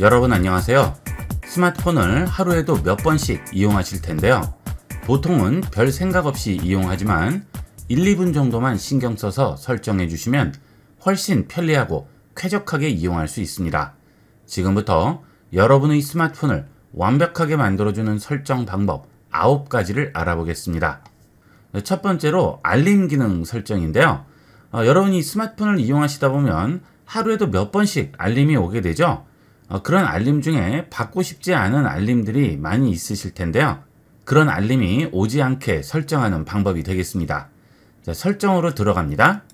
여러분 안녕하세요. 스마트폰을 하루에도 몇 번씩 이용하실 텐데요. 보통은 별 생각 없이 이용하지만 1, 2분 정도만 신경 써서 설정해 주시면 훨씬 편리하고 쾌적하게 이용할 수 있습니다. 지금부터 여러분의 스마트폰을 완벽하게 만들어주는 설정 방법 9가지를 알아보겠습니다. 첫 번째로 알림 기능 설정인데요. 어, 여러분이 스마트폰을 이용하시다 보면 하루에도 몇 번씩 알림이 오게 되죠. 어, 그런 알림 중에 받고 싶지 않은 알림들이 많이 있으실 텐데요. 그런 알림이 오지 않게 설정하는 방법이 되겠습니다. 자, 설정으로 들어갑니다.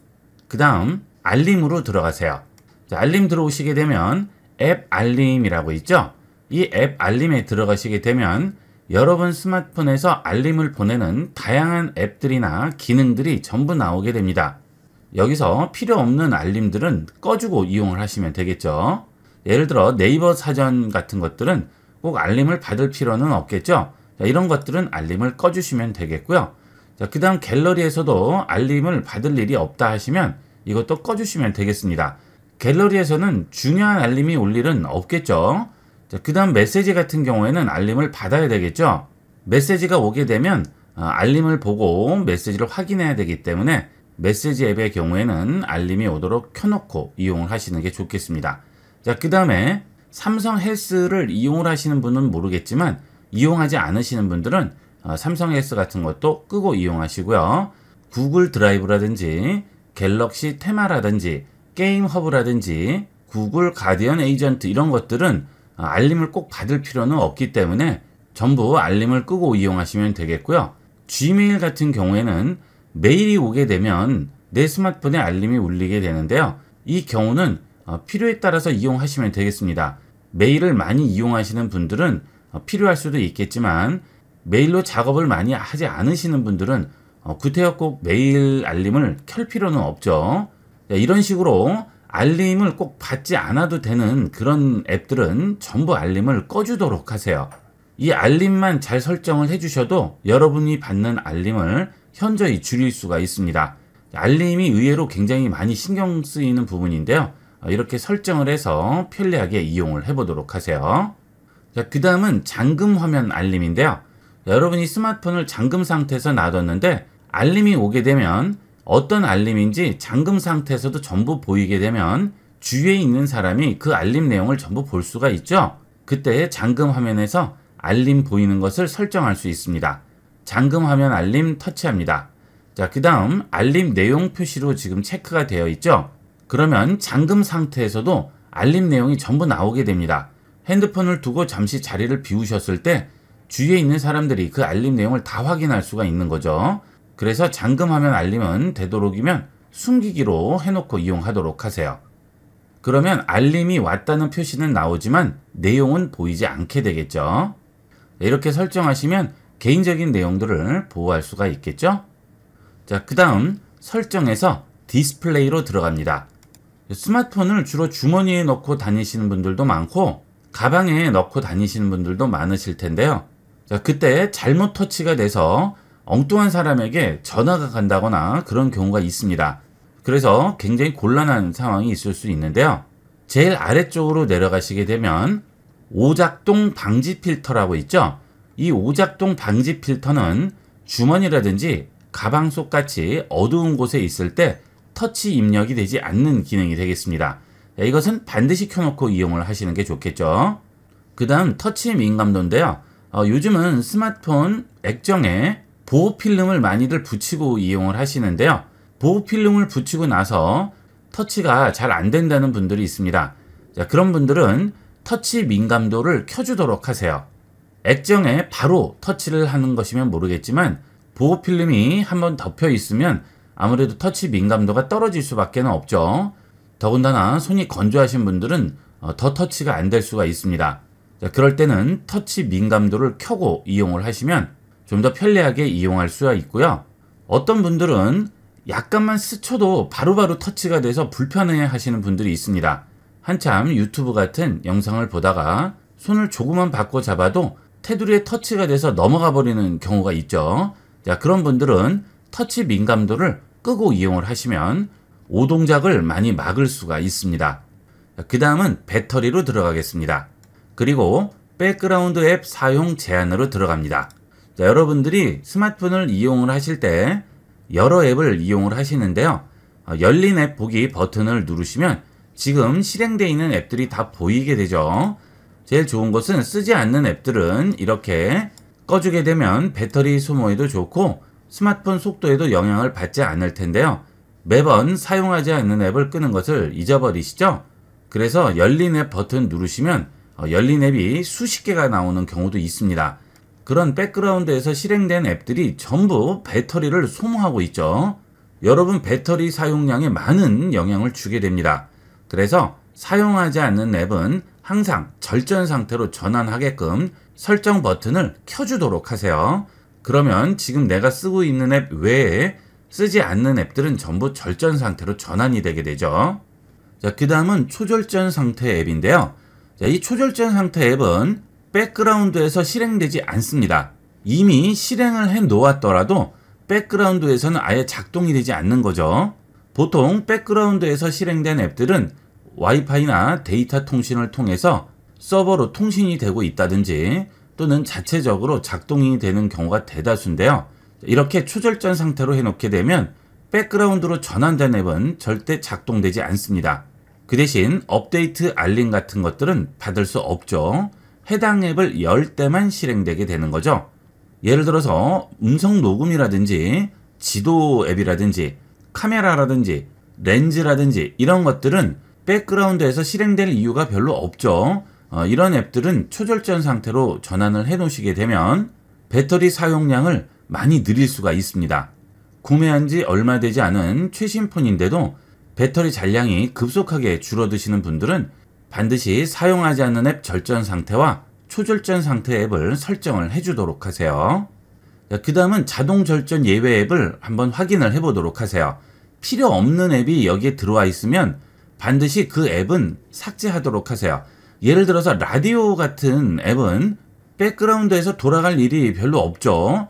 그 다음 알림으로 들어가세요. 자, 알림 들어오시게 되면 앱 알림이라고 있죠? 이 앱 알림에 들어가시게 되면 여러분 스마트폰에서 알림을 보내는 다양한 앱들이나 기능들이 전부 나오게 됩니다. 여기서 필요 없는 알림들은 꺼주고 이용을 하시면 되겠죠. 예를 들어 네이버 사전 같은 것들은 꼭 알림을 받을 필요는 없겠죠. 자, 이런 것들은 알림을 꺼주시면 되겠고요. 그 다음 갤러리에서도 알림을 받을 일이 없다 하시면 이것도 꺼주시면 되겠습니다. 갤러리에서는 중요한 알림이 올 일은 없겠죠. 그 다음 메시지 같은 경우에는 알림을 받아야 되겠죠. 메시지가 오게 되면 어, 알림을 보고 메시지를 확인해야 되기 때문에 메시지 앱의 경우에는 알림이 오도록 켜놓고 이용을 하시는 게 좋겠습니다. 자, 그 다음에 삼성 헬스를 이용을 하시는 분은 모르겠지만 이용하지 않으시는 분들은 어, 삼성 헬스 같은 것도 끄고 이용하시고요. 구글 드라이브라든지 갤럭시 테마라든지 게임 허브라든지 구글 가디언 에이전트 이런 것들은 어, 알림을 꼭 받을 필요는 없기 때문에 전부 알림을 끄고 이용하시면 되겠고요. Gmail 같은 경우에는 메일이 오게 되면 내 스마트폰에 알림이 울리게 되는데요. 이 경우는 어, 필요에 따라서 이용하시면 되겠습니다. 메일을 많이 이용하시는 분들은 어, 필요할 수도 있겠지만 메일로 작업을 많이 하지 않으시는 분들은 어, 구태여 꼭 메일 알림을 켤 필요는 없죠. 이런 식으로 알림을 꼭 받지 않아도 되는 그런 앱들은 전부 알림을 꺼주도록 하세요. 이 알림만 잘 설정을 해주셔도 여러분이 받는 알림을 현저히 줄일 수가 있습니다. 알림이 의외로 굉장히 많이 신경 쓰이는 부분인데요. 어, 이렇게 설정을 해서 편리하게 이용을 해보도록 하세요. 자, 그 다음은 잠금 화면 알림인데요. 여러분이 스마트폰을 잠금 상태에서 놔뒀는데 알림이 오게 되면 어떤 알림인지 잠금 상태에서도 전부 보이게 되면 주위에 있는 사람이 그 알림 내용을 전부 볼 수가 있죠. 그때 잠금 화면에서 알림 보이는 것을 설정할 수 있습니다. 잠금 화면 알림 터치합니다. 자, 그 다음 알림 내용 표시로 지금 체크가 되어 있죠. 그러면 잠금 상태에서도 알림 내용이 전부 나오게 됩니다. 핸드폰을 두고 잠시 자리를 비우셨을 때 주위에 있는 사람들이 그 알림 내용을 다 확인할 수가 있는 거죠. 그래서 잠금화면 알림은 되도록이면 숨기기로 해놓고 이용하도록 하세요. 그러면 알림이 왔다는 표시는 나오지만 내용은 보이지 않게 되겠죠. 이렇게 설정하시면 개인적인 내용들을 보호할 수가 있겠죠. 자, 그 다음 설정에서 디스플레이로 들어갑니다. 스마트폰을 주로 주머니에 넣고 다니시는 분들도 많고 가방에 넣고 다니시는 분들도 많으실 텐데요. 자, 그때 잘못 터치가 돼서 엉뚱한 사람에게 전화가 간다거나 그런 경우가 있습니다. 그래서 굉장히 곤란한 상황이 있을 수 있는데요. 제일 아래쪽으로 내려가시게 되면 오작동 방지 필터라고 있죠. 이 오작동 방지 필터는 주머니라든지 가방 속같이 어두운 곳에 있을 때 터치 입력이 되지 않는 기능이 되겠습니다. 이것은 반드시 켜놓고 이용을 하시는 게 좋겠죠. 그 다음 터치 민감도인데요. 어, 요즘은 스마트폰 액정에 보호필름을 많이들 붙이고 이용을 하시는데요. 보호필름을 붙이고 나서 터치가 잘 안 된다는 분들이 있습니다. 자, 그런 분들은 터치 민감도를 켜주도록 하세요. 액정에 바로 터치를 하는 것이면 모르겠지만 보호필름이 한번 덮여 있으면 아무래도 터치 민감도가 떨어질 수밖에 없죠. 더군다나 손이 건조하신 분들은 어, 더 터치가 안 될 수가 있습니다. 자, 그럴 때는 터치 민감도를 켜고 이용을 하시면 좀 더 편리하게 이용할 수가 있고요. 어떤 분들은 약간만 스쳐도 바로바로 바로 터치가 돼서 불편해 하시는 분들이 있습니다. 한참 유튜브 같은 영상을 보다가 손을 조금만 바꿔 잡아도 테두리에 터치가 돼서 넘어가 버리는 경우가 있죠. 자, 그런 분들은 터치 민감도를 끄고 이용을 하시면 오동작을 많이 막을 수가 있습니다. 그 다음은 배터리로 들어가겠습니다. 그리고 백그라운드 앱 사용 제한으로 들어갑니다. 자, 여러분들이 스마트폰을 이용을 하실 때 여러 앱을 이용을 하시는데요. 어, 열린 앱 보기 버튼을 누르시면 지금 실행되어 있는 앱들이 다 보이게 되죠. 제일 좋은 것은 쓰지 않는 앱들은 이렇게 꺼주게 되면 배터리 소모에도 좋고 스마트폰 속도에도 영향을 받지 않을 텐데요. 매번 사용하지 않는 앱을 끄는 것을 잊어버리시죠? 그래서 열린 앱 버튼 누르시면 어, 열린 앱이 수십 개가 나오는 경우도 있습니다. 그런 백그라운드에서 실행된 앱들이 전부 배터리를 소모하고 있죠. 여러분 배터리 사용량에 많은 영향을 주게 됩니다. 그래서 사용하지 않는 앱은 항상 절전 상태로 전환하게끔 설정 버튼을 켜주도록 하세요. 그러면 지금 내가 쓰고 있는 앱 외에 쓰지 않는 앱들은 전부 절전 상태로 전환이 되게 되죠. 자, 그 다음은 초절전 상태 앱인데요. 자, 이 초절전 상태 앱은 백그라운드에서 실행되지 않습니다. 이미 실행을 해 놓았더라도 백그라운드에서는 아예 작동이 되지 않는 거죠. 보통 백그라운드에서 실행된 앱들은 와이파이나 데이터 통신을 통해서 서버로 통신이 되고 있다든지 또는 자체적으로 작동이 되는 경우가 대다수인데요. 이렇게 초절전 상태로 해놓게 되면 백그라운드로 전환된 앱은 절대 작동되지 않습니다. 그 대신 업데이트 알림 같은 것들은 받을 수 없죠. 해당 앱을 열 때만 실행되게 되는 거죠. 예를 들어서 음성 녹음이라든지 지도 앱이라든지 카메라라든지 렌즈라든지 이런 것들은 백그라운드에서 실행될 이유가 별로 없죠. 어, 이런 앱들은 초절전 상태로 전환을 해 놓으시게 되면 배터리 사용량을 많이 늘릴 수가 있습니다. 구매한 지 얼마 되지 않은 최신 폰인데도 배터리 잔량이 급속하게 줄어드시는 분들은 반드시 사용하지 않는 앱 절전 상태와 초절전 상태 앱을 설정을 해주도록 하세요. 그 다음은 자동 절전 예외 앱을 한번 확인을 해보도록 하세요. 필요 없는 앱이 여기에 들어와 있으면 반드시 그 앱은 삭제하도록 하세요. 예를 들어서 라디오 같은 앱은 백그라운드에서 돌아갈 일이 별로 없죠.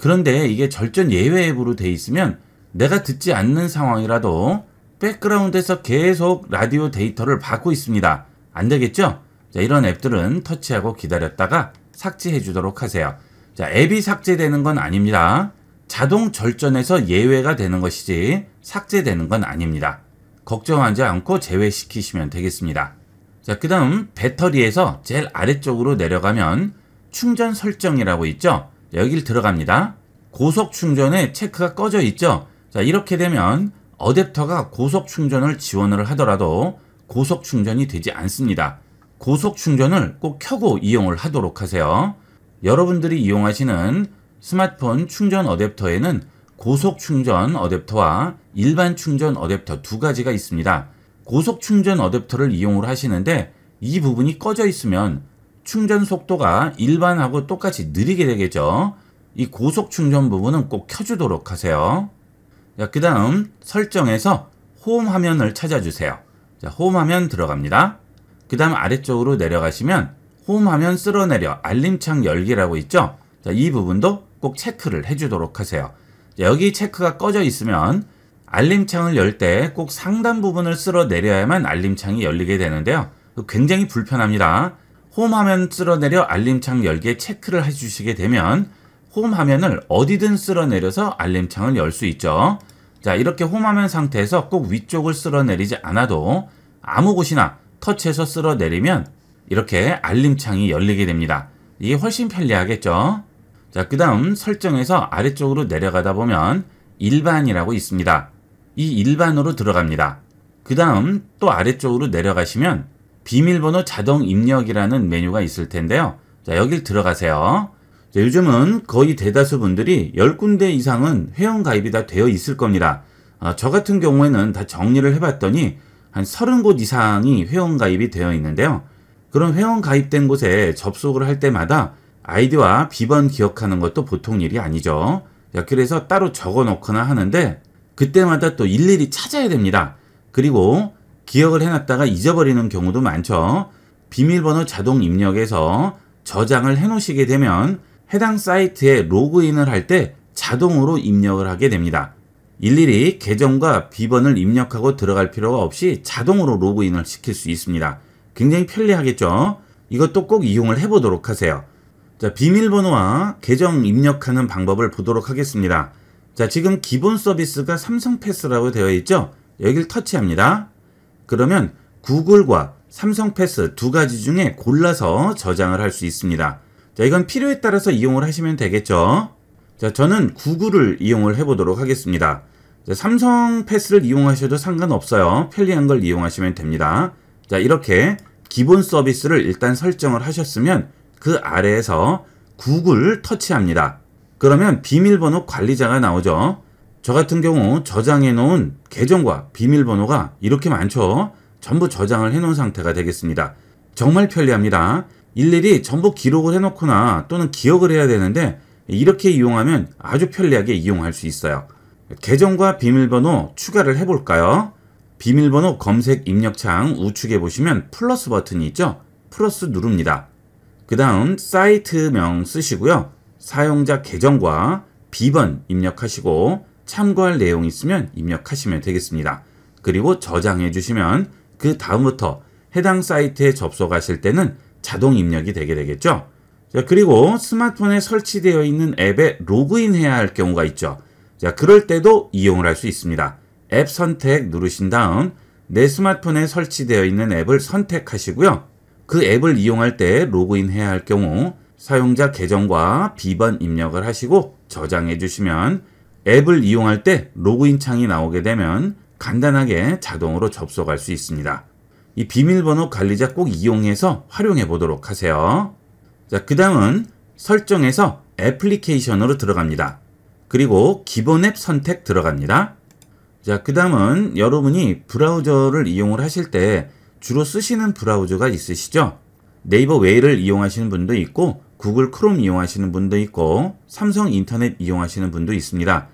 그런데 이게 절전 예외 앱으로 돼 있으면 내가 듣지 않는 상황이라도 백그라운드에서 계속 라디오 데이터를 받고 있습니다. 안 되겠죠? 자, 이런 앱들은 터치하고 기다렸다가 삭제해 주도록 하세요. 자, 앱이 삭제되는 건 아닙니다. 자동 절전에서 예외가 되는 것이지 삭제되는 건 아닙니다. 걱정하지 않고 제외시키시면 되겠습니다. 자, 그 다음 배터리에서 제일 아래쪽으로 내려가면 충전 설정이라고 있죠. 여기를 들어갑니다. 고속 충전에 체크가 꺼져 있죠. 자, 이렇게 되면 어댑터가 고속 충전을 지원을 하더라도 고속 충전이 되지 않습니다. 고속 충전을 꼭 켜고 이용을 하도록 하세요. 여러분들이 이용하시는 스마트폰 충전 어댑터에는 고속 충전 어댑터와 일반 충전 어댑터 두 가지가 있습니다. 고속 충전 어댑터를 이용을 하시는데 이 부분이 꺼져 있으면 충전 속도가 일반하고 똑같이 느리게 되겠죠. 이 고속 충전 부분은 꼭 켜주도록 하세요. 자, 그 다음 설정에서 홈 화면을 찾아주세요. 자, 홈 화면 들어갑니다. 그 다음 아래쪽으로 내려가시면 홈 화면 쓸어내려 알림창 열기라고 있죠. 자, 이 부분도 꼭 체크를 해주도록 하세요. 자, 여기 체크가 꺼져 있으면 알림창을 열 때 꼭 상단 부분을 쓸어 내려야만 알림창이 열리게 되는데요. 그 굉장히 불편합니다. 홈 화면 쓸어내려 알림창 열기에 체크를 해주시게 되면 홈 화면을 어디든 쓸어내려서 알림창을 열 수 있죠. 자 이렇게 홈 화면 상태에서 꼭 위쪽을 쓸어내리지 않아도 아무 곳이나 터치해서 쓸어내리면 이렇게 알림창이 열리게 됩니다. 이게 훨씬 편리하겠죠. 자그 다음 설정에서 아래쪽으로 내려가다 보면 일반이라고 있습니다. 이 일반으로 들어갑니다. 그 다음 또 아래쪽으로 내려가시면 비밀번호 자동 입력이라는 메뉴가 있을 텐데요. 자, 여길 들어가세요. 자, 요즘은 거의 대다수 분들이 10군데 이상은 회원 가입이 다 되어 있을 겁니다. 어, 저 같은 경우에는 다 정리를 해봤더니 한 30곳 이상이 회원 가입이 되어 있는데요. 그런 회원 가입된 곳에 접속을 할 때마다 아이디와 비번 기억하는 것도 보통 일이 아니죠. 그래서 따로 적어 놓거나 하는데 그때마다 또 일일이 찾아야 됩니다. 그리고 기억을 해놨다가 잊어버리는 경우도 많죠. 비밀번호 자동 입력에서 저장을 해놓으시게 되면 해당 사이트에 로그인을 할 때 자동으로 입력을 하게 됩니다. 일일이 계정과 비번을 입력하고 들어갈 필요가 없이 자동으로 로그인을 시킬 수 있습니다. 굉장히 편리하겠죠? 이것도 꼭 이용을 해보도록 하세요. 자, 비밀번호와 계정 입력하는 방법을 보도록 하겠습니다. 자 지금 기본 서비스가 삼성 패스라고 되어 있죠 여기를 터치합니다 그러면 구글과 삼성 패스 두 가지 중에 골라서 저장을 할 수 있습니다 자 이건 필요에 따라서 이용을 하시면 되겠죠 자 저는 구글을 이용을 해 보도록 하겠습니다 자, 삼성 패스를 이용하셔도 상관없어요 편리한 걸 이용하시면 됩니다 자 이렇게 기본 서비스를 일단 설정을 하셨으면 그 아래에서 구글 터치합니다 그러면 비밀번호 관리자가 나오죠. 저 같은 경우 저장해 놓은 계정과 비밀번호가 이렇게 많죠. 전부 저장을 해 놓은 상태가 되겠습니다. 정말 편리합니다. 일일이 전부 기록을 해 놓거나 또는 기억을 해야 되는데 이렇게 이용하면 아주 편리하게 이용할 수 있어요. 계정과 비밀번호 추가를 해볼까요? 비밀번호 검색 입력창 우측에 보시면 플러스 버튼이 있죠? 플러스 누릅니다. 그 다음 사이트명 쓰시고요. 사용자 계정과 비번 입력하시고 참고할 내용이 있으면 입력하시면 되겠습니다. 그리고 저장해 주시면 그 다음부터 해당 사이트에 접속하실 때는 자동 입력이 되게 되겠죠. 자, 그리고 스마트폰에 설치되어 있는 앱에 로그인해야 할 경우가 있죠. 자, 그럴 때도 이용을 할 수 있습니다. 앱 선택 누르신 다음 내 스마트폰에 설치되어 있는 앱을 선택하시고요. 그 앱을 이용할 때 로그인해야 할 경우 사용자 계정과 비번 입력을 하시고 저장해 주시면 앱을 이용할 때 로그인 창이 나오게 되면 간단하게 자동으로 접속할 수 있습니다. 이 비밀번호 관리자 꼭 이용해서 활용해 보도록 하세요. 자, 그 다음은 설정에서 애플리케이션으로 들어갑니다. 그리고 기본 앱 선택 들어갑니다. 자, 그 다음은 여러분이 브라우저를 이용을 하실 때 주로 쓰시는 브라우저가 있으시죠? 네이버 웨이를 이용하시는 분도 있고 구글 크롬 이용하시는 분도 있고 삼성 인터넷 이용하시는 분도 있습니다.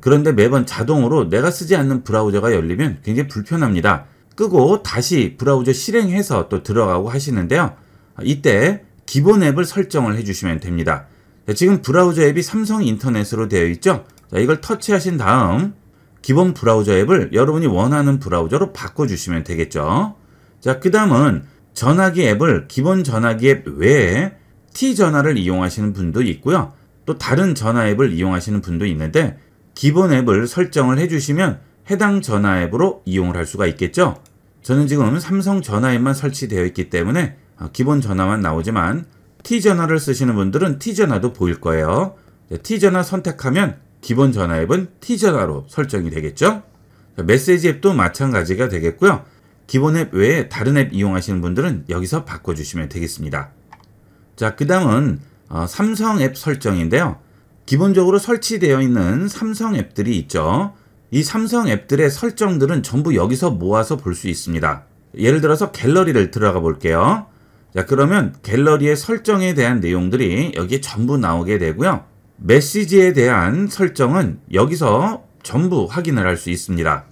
그런데 매번 자동으로 내가 쓰지 않는 브라우저가 열리면 굉장히 불편합니다. 끄고 다시 브라우저 실행해서 또 들어가고 하시는데요. 이때 기본 앱을 설정을 해주시면 됩니다. 지금 브라우저 앱이 삼성 인터넷으로 되어 있죠? 이걸 터치하신 다음 기본 브라우저 앱을 여러분이 원하는 브라우저로 바꿔주시면 되겠죠. 자, 그 다음은 전화기 앱을 기본 전화기 앱 외에 T전화를 이용하시는 분도 있고요. 또 다른 전화 앱을 이용하시는 분도 있는데 기본 앱을 설정을 해주시면 해당 전화 앱으로 이용을 할 수가 있겠죠. 저는 지금 삼성 전화 앱만 설치되어 있기 때문에 어, 기본 전화만 나오지만 T전화를 쓰시는 분들은 T전화도 보일 거예요. 네, T전화 선택하면 기본 전화 앱은 T전화로 설정이 되겠죠. 메시지 앱도 마찬가지가 되겠고요. 기본 앱 외에 다른 앱 이용하시는 분들은 여기서 바꿔주시면 되겠습니다. 자, 그 다음은 어, 삼성 앱 설정인데요. 기본적으로 설치되어 있는 삼성 앱들이 있죠. 이 삼성 앱들의 설정들은 전부 여기서 모아서 볼 수 있습니다. 예를 들어서 갤러리를 들어가 볼게요. 자, 그러면 갤러리의 설정에 대한 내용들이 여기에 전부 나오게 되고요. 메시지에 대한 설정은 여기서 전부 확인을 할 수 있습니다.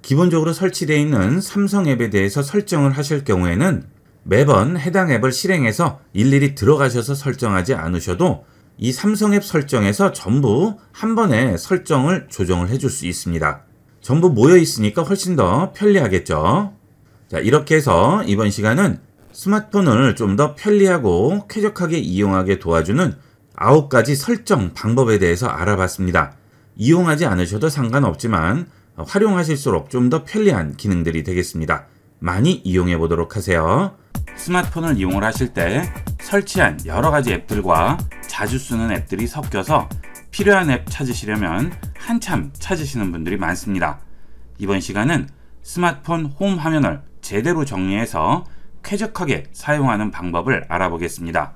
기본적으로 설치되어 있는 삼성 앱에 대해서 설정을 하실 경우에는 매번 해당 앱을 실행해서 일일이 들어가셔서 설정하지 않으셔도 이 삼성 앱 설정에서 전부 한 번에 설정을 조정을 해줄 수 있습니다. 전부 모여 있으니까 훨씬 더 편리하겠죠. 자, 이렇게 해서 이번 시간은 스마트폰을 좀 더 편리하고 쾌적하게 이용하게 도와주는 9가지 설정 방법에 대해서 알아봤습니다. 이용하지 않으셔도 상관없지만 활용하실수록 좀 더 편리한 기능들이 되겠습니다. 많이 이용해 보도록 하세요. 스마트폰을 이용을 하실 때 설치한 여러 가지 앱들과 자주 쓰는 앱들이 섞여서 필요한 앱 찾으시려면 한참 찾으시는 분들이 많습니다. 이번 시간은 스마트폰 홈 화면을 제대로 정리해서 쾌적하게 사용하는 방법을 알아보겠습니다.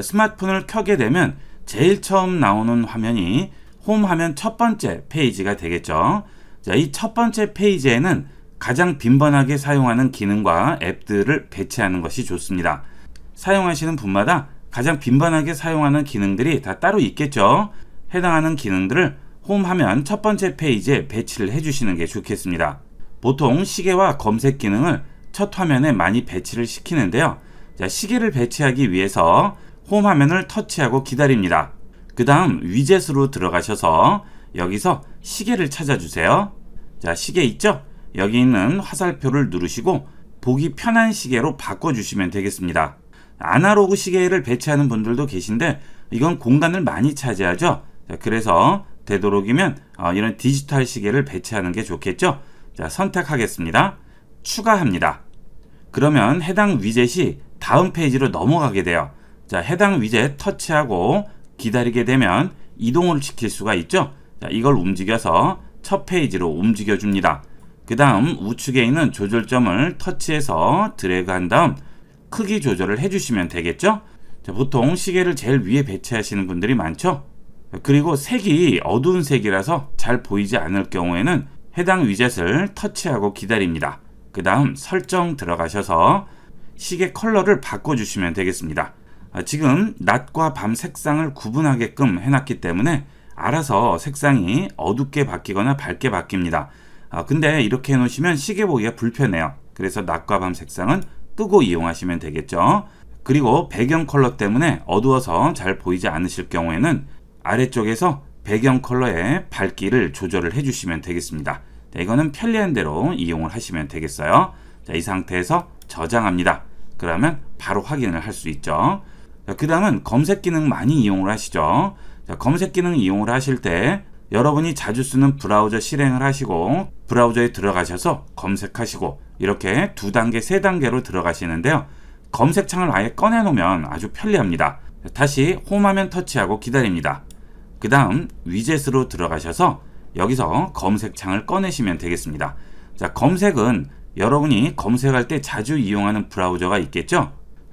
스마트폰을 켜게 되면 제일 처음 나오는 화면이 홈 화면 첫 번째 페이지가 되겠죠. 이 첫 번째 페이지에는 가장 빈번하게 사용하는 기능과 앱들을 배치하는 것이 좋습니다. 사용하시는 분마다 가장 빈번하게 사용하는 기능들이 다 따로 있겠죠. 해당하는 기능들을 홈 화면 첫 번째 페이지에 배치를 해주시는 게 좋겠습니다. 보통 시계와 검색 기능을 첫 화면에 많이 배치를 시키는데요. 자, 시계를 배치하기 위해서 홈 화면을 터치하고 기다립니다. 그 다음 위젯으로 들어가셔서 여기서 시계를 찾아주세요. 자, 시계 있죠? 여기 있는 화살표를 누르시고 보기 편한 시계로 바꿔주시면 되겠습니다. 아날로그 시계를 배치하는 분들도 계신데 이건 공간을 많이 차지하죠. 그래서 되도록이면 어, 이런 디지털 시계를 배치하는 게 좋겠죠. 자, 선택하겠습니다. 추가합니다. 그러면 해당 위젯이 다음 페이지로 넘어가게 돼요. 자, 해당 위젯 터치하고 기다리게 되면 이동을 시킬 수가 있죠. 자, 이걸 움직여서 첫 페이지로 움직여 줍니다. 그 다음 우측에 있는 조절점을 터치해서 드래그한 다음 크기 조절을 해주시면 되겠죠? 자, 보통 시계를 제일 위에 배치하시는 분들이 많죠? 그리고 색이 어두운 색이라서 잘 보이지 않을 경우에는 해당 위젯을 터치하고 기다립니다. 그 다음 설정 들어가셔서 시계 컬러를 바꿔주시면 되겠습니다. 아, 지금 낮과 밤 색상을 구분하게끔 해놨기 때문에 알아서 색상이 어둡게 바뀌거나 밝게 바뀝니다. 아, 근데 이렇게 해놓으시면 시계 보기가 불편해요. 그래서 낮과 밤 색상은 뜨고 이용하시면 되겠죠. 그리고 배경 컬러 때문에 어두워서 잘 보이지 않으실 경우에는 아래쪽에서 배경 컬러의 밝기를 조절을 해주시면 되겠습니다. 자, 네, 이거는 편리한 대로 이용을 하시면 되겠어요. 자, 이 상태에서 저장합니다. 그러면 바로 확인을 할 수 있죠. 그 다음은 검색 기능 많이 이용을 하시죠. 자, 검색 기능 이용을 하실 때 여러분이 자주 쓰는 브라우저 실행을 하시고 브라우저에 들어가셔서 검색하시고 이렇게 두 단계, 세 단계로 들어가시는데요. 검색창을 아예 꺼내놓으면 아주 편리합니다. 다시 홈화면 터치하고 기다립니다. 그 다음 위젯으로 들어가셔서 여기서 검색창을 꺼내시면 되겠습니다. 자, 검색은 여러분이 검색할 때 자주 이용하는 브라우저가 있겠죠?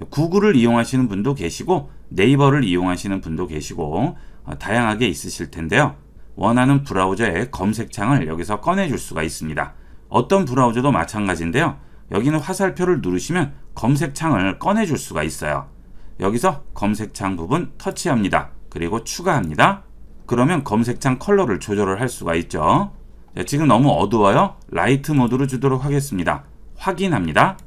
구글을 이용하시는 분도 계시고 네이버를 이용하시는 분도 계시고 어, 다양하게 있으실 텐데요. 원하는 브라우저의 검색창을 여기서 꺼내줄 수가 있습니다. 어떤 브라우저도 마찬가지인데요. 여기는 화살표를 누르시면 검색창을 꺼내줄 수가 있어요. 여기서 검색창 부분 터치합니다. 그리고 추가합니다. 그러면 검색창 컬러를 조절을 할 수가 있죠. 자, 네, 지금 너무 어두워요. 라이트 모드로 주도록 하겠습니다. 확인합니다.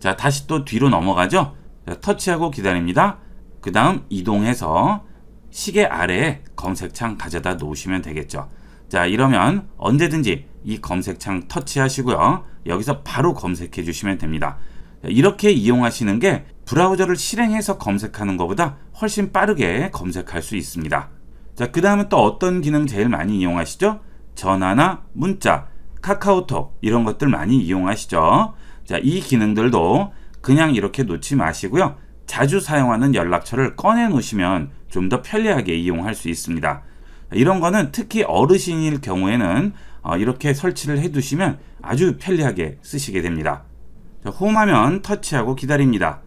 자 다시 또 뒤로 넘어가죠. 자, 터치하고 기다립니다. 그 다음 이동해서 시계 아래에 검색창 가져다 놓으시면 되겠죠. 자 이러면 언제든지 이 검색창 터치하시고요. 여기서 바로 검색해 주시면 됩니다. 이렇게 이용하시는 게 브라우저를 실행해서 검색하는 것보다 훨씬 빠르게 검색할 수 있습니다. 자, 그 다음에 또 어떤 기능 제일 많이 이용하시죠? 전화나 문자, 카카오톡 이런 것들 많이 이용하시죠? 자, 이 기능들도 그냥 이렇게 놓지 마시고요. 자주 사용하는 연락처를 꺼내 놓으시면 좀 더 편리하게 이용할 수 있습니다. 이런 거는 특히 어르신일 경우에는 어, 이렇게 설치를 해 두시면 아주 편리하게 쓰시게 됩니다. 홈하면 터치하고 기다립니다.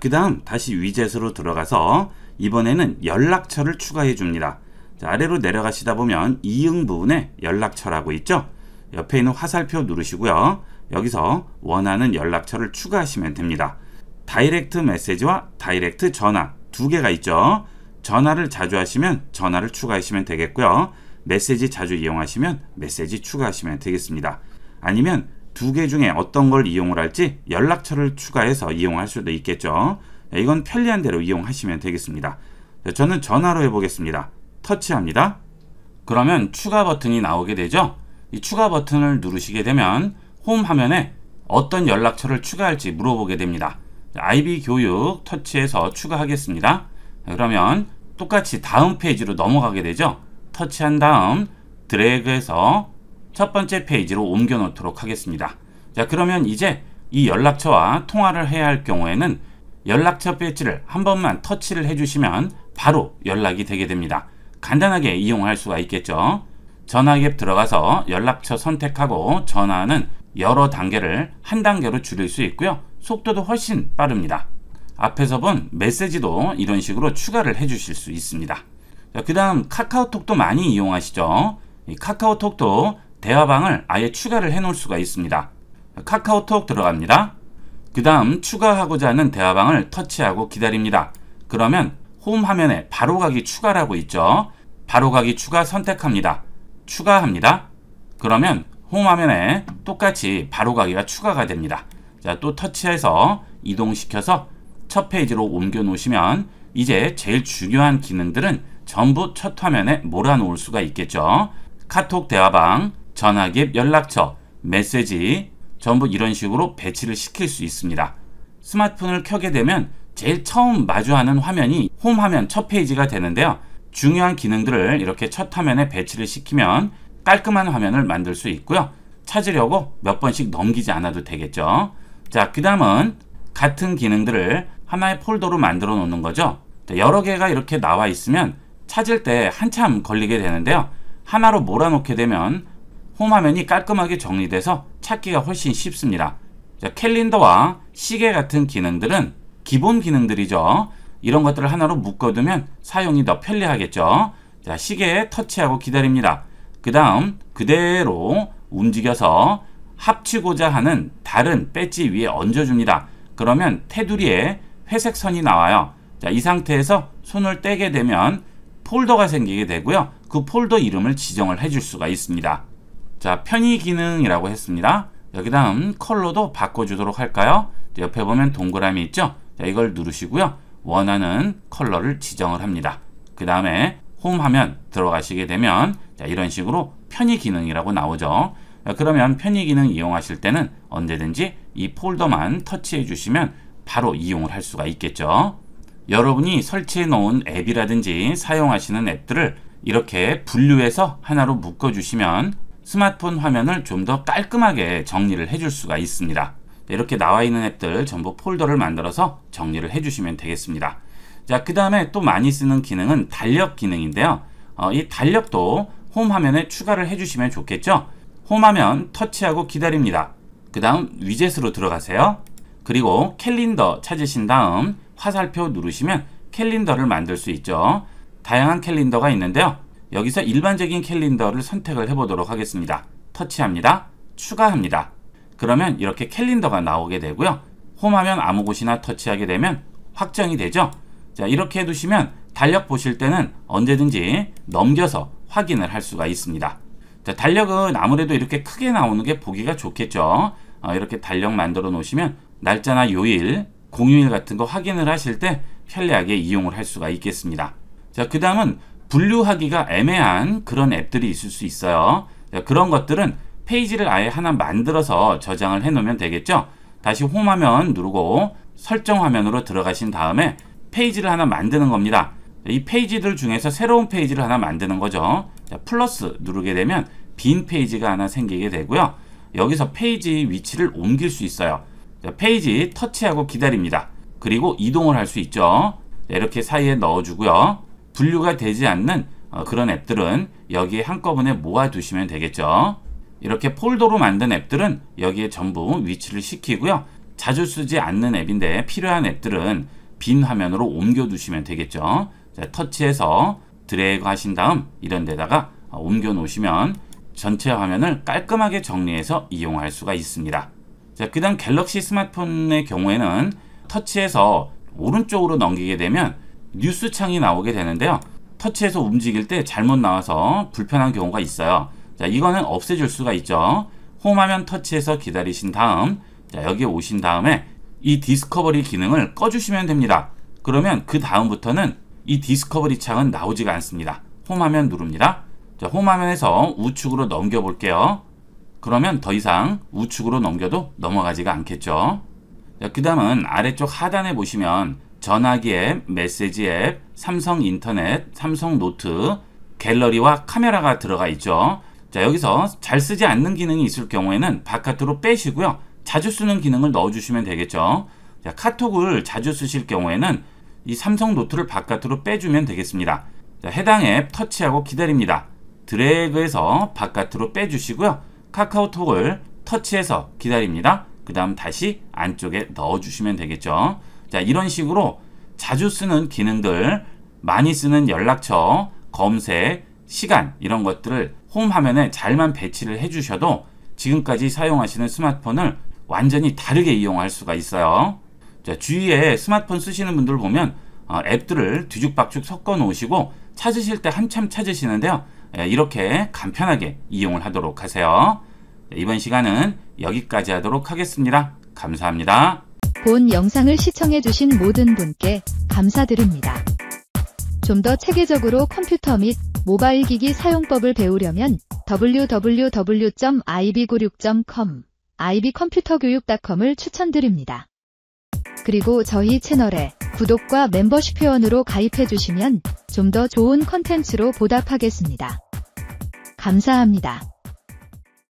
그 다음 다시 위젯으로 들어가서 이번에는 연락처를 추가해 줍니다. 아래로 내려가시다 보면 이응 부분에 연락처라고 있죠. 옆에 있는 화살표 누르시고요. 여기서 원하는 연락처를 추가하시면 됩니다. 다이렉트 메시지와 다이렉트 전화 두 개가 있죠. 전화를 자주 하시면 전화를 추가하시면 되겠고요. 메시지 자주 이용하시면 메시지 추가하시면 되겠습니다. 아니면 두 개 중에 어떤 걸 이용을 할지 연락처를 추가해서 이용할 수도 있겠죠. 네, 이건 편리한 대로 이용하시면 되겠습니다. 네, 저는 전화로 해보겠습니다. 터치합니다. 그러면 추가 버튼이 나오게 되죠. 이 추가 버튼을 누르시게 되면 홈 화면에 어떤 연락처를 추가할지 물어보게 됩니다. IB 교육 터치해서 추가하겠습니다. 그러면 똑같이 다음 페이지로 넘어가게 되죠. 터치한 다음 드래그해서 첫 번째 페이지로 옮겨 놓도록 하겠습니다. 자 그러면 이제 이 연락처와 통화를 해야 할 경우에는 연락처 배지를 한 번만 터치를 해주시면 바로 연락이 되게 됩니다. 간단하게 이용할 수가 있겠죠. 전화 앱 들어가서 연락처 선택하고 전화는 여러 단계를 한 단계로 줄일 수 있고요. 속도도 훨씬 빠릅니다. 앞에서 본 메시지도 이런 식으로 추가를 해 주실 수 있습니다. 그 다음 카카오톡도 많이 이용하시죠. 카카오톡도 대화방을 아예 추가를 해 놓을 수가 있습니다. 카카오톡 들어갑니다. 그 다음 추가하고자 하는 대화방을 터치하고 기다립니다. 그러면 홈 화면에 바로가기 추가라고 있죠. 바로가기 추가 선택합니다. 추가합니다. 그러면 홈 화면에 똑같이 바로가기가 추가가 됩니다. 자, 또 터치해서 이동시켜서 첫 페이지로 옮겨 놓으시면 이제 제일 중요한 기능들은 전부 첫 화면에 몰아놓을 수가 있겠죠. 카톡 대화방, 전화기 연락처, 메시지 전부 이런 식으로 배치를 시킬 수 있습니다. 스마트폰을 켜게 되면 제일 처음 마주하는 화면이 홈 화면 첫 페이지가 되는데요. 중요한 기능들을 이렇게 첫 화면에 배치를 시키면 깔끔한 화면을 만들 수 있고요. 찾으려고 몇 번씩 넘기지 않아도 되겠죠. 자, 그 다음은 같은 기능들을 하나의 폴더로 만들어 놓는 거죠. 여러 개가 이렇게 나와 있으면 찾을 때 한참 걸리게 되는데요. 하나로 몰아놓게 되면 홈화면이 깔끔하게 정리돼서 찾기가 훨씬 쉽습니다. 자, 캘린더와 시계 같은 기능들은 기본 기능들이죠. 이런 것들을 하나로 묶어두면 사용이 더 편리하겠죠. 자, 시계에 터치하고 기다립니다. 그 다음 그대로 움직여서 합치고자 하는 다른 배지 위에 얹어줍니다. 그러면 테두리에 회색 선이 나와요. 자, 이 상태에서 손을 떼게 되면 폴더가 생기게 되고요. 그 폴더 이름을 지정을 해 줄 수가 있습니다. 자, 편의 기능이라고 했습니다. 여기 다음 컬러도 바꿔주도록 할까요? 옆에 보면 동그라미 있죠? 자, 이걸 누르시고요. 원하는 컬러를 지정을 합니다. 그 다음에 홈 화면 들어가시게 되면 자, 이런 식으로 편의 기능이라고 나오죠. 아, 그러면 편의 기능 이용하실 때는 언제든지 이 폴더만 터치해 주시면 바로 이용을 할 수가 있겠죠. 여러분이 설치해 놓은 앱이라든지 사용하시는 앱들을 이렇게 분류해서 하나로 묶어 주시면 스마트폰 화면을 좀 더 깔끔하게 정리를 해 줄 수가 있습니다. 이렇게 나와 있는 앱들 전부 폴더를 만들어서 정리를 해주시면 되겠습니다. 자, 그 다음에 또 많이 쓰는 기능은 달력 기능인데요. 어, 이 달력도 홈 화면에 추가를 해주시면 좋겠죠. 홈화면 터치하고 기다립니다. 그 다음 위젯으로 들어가세요. 그리고 캘린더 찾으신 다음 화살표 누르시면 캘린더를 만들 수 있죠. 다양한 캘린더가 있는데요. 여기서 일반적인 캘린더를 선택을 해보도록 하겠습니다. 터치합니다. 추가합니다. 그러면 이렇게 캘린더가 나오게 되고요. 홈화면 아무 곳이나 터치하게 되면 확정이 되죠. 자 이렇게 해두시면 달력 보실 때는 언제든지 넘겨서 확인을 할 수가 있습니다. 자, 달력은 아무래도 이렇게 크게 나오는 게 보기가 좋겠죠. 어, 이렇게 달력 만들어 놓으시면 날짜나 요일, 공휴일 같은 거 확인을 하실 때 편리하게 이용을 할 수가 있겠습니다. 자, 그 다음은 분류하기가 애매한 그런 앱들이 있을 수 있어요. 자, 그런 것들은 페이지를 아예 하나 만들어서 저장을 해 놓으면 되겠죠. 다시 홈 화면 누르고 설정 화면으로 들어가신 다음에 페이지를 하나 만드는 겁니다. 이 페이지들 중에서 새로운 페이지를 하나 만드는 거죠. 자, 플러스 누르게 되면 빈 페이지가 하나 생기게 되고요. 여기서 페이지 위치를 옮길 수 있어요. 자, 페이지 터치하고 기다립니다. 그리고 이동을 할 수 있죠. 자, 이렇게 사이에 넣어주고요. 분류가 되지 않는 어, 그런 앱들은 여기에 한꺼번에 모아두시면 되겠죠. 이렇게 폴더로 만든 앱들은 여기에 전부 위치를 시키고요. 자주 쓰지 않는 앱인데 필요한 앱들은 빈 화면으로 옮겨두시면 되겠죠. 터치해서 드래그 하신 다음 이런 데다가 옮겨 놓으시면 전체 화면을 깔끔하게 정리해서 이용할 수가 있습니다. 자, 그 다음 갤럭시 스마트폰의 경우에는 터치해서 오른쪽으로 넘기게 되면 뉴스 창이 나오게 되는데요. 터치해서 움직일 때 잘못 나와서 불편한 경우가 있어요. 자, 이거는 없애줄 수가 있죠. 홈화면 터치해서 기다리신 다음 자, 여기 오신 다음에 이 디스커버리 기능을 꺼주시면 됩니다. 그러면 그 다음부터는 이 디스커버리 창은 나오지가 않습니다. 홈화면 누릅니다. 자, 홈화면에서 우측으로 넘겨 볼게요. 그러면 더 이상 우측으로 넘겨도 넘어가지가 않겠죠. 그 다음은 아래쪽 하단에 보시면 전화기 앱, 메시지 앱, 삼성 인터넷, 삼성 노트, 갤러리와 카메라가 들어가 있죠. 자 여기서 잘 쓰지 않는 기능이 있을 경우에는 바깥으로 빼시고요. 자주 쓰는 기능을 넣어주시면 되겠죠. 자, 카톡을 자주 쓰실 경우에는 이 삼성 노트를 바깥으로 빼주면 되겠습니다. 자, 해당 앱 터치하고 기다립니다. 드래그해서 바깥으로 빼주시고요. 카카오톡을 터치해서 기다립니다. 그 다음 다시 안쪽에 넣어주시면 되겠죠. 자 이런 식으로 자주 쓰는 기능들, 많이 쓰는 연락처, 검색, 시간 이런 것들을 홈 화면에 잘만 배치를 해주셔도 지금까지 사용하시는 스마트폰을 완전히 다르게 이용할 수가 있어요. 주위에 스마트폰 쓰시는 분들 보면 어, 앱들을 뒤죽박죽 섞어 놓으시고 찾으실 때 한참 찾으시는데요. 예, 이렇게 간편하게 이용을 하도록 하세요. 예, 이번 시간은 여기까지 하도록 하겠습니다. 감사합니다. 본 영상을 시청해주신 모든 분께 감사드립니다. 좀 더 체계적으로 컴퓨터 및 모바일 기기 사용법을 배우려면 www.ib96.com, ib컴퓨터교육.com을 추천드립니다. 그리고 저희 채널에 구독과 멤버십 회원으로 가입해주시면 좀 더 좋은 컨텐츠로 보답하겠습니다. 감사합니다.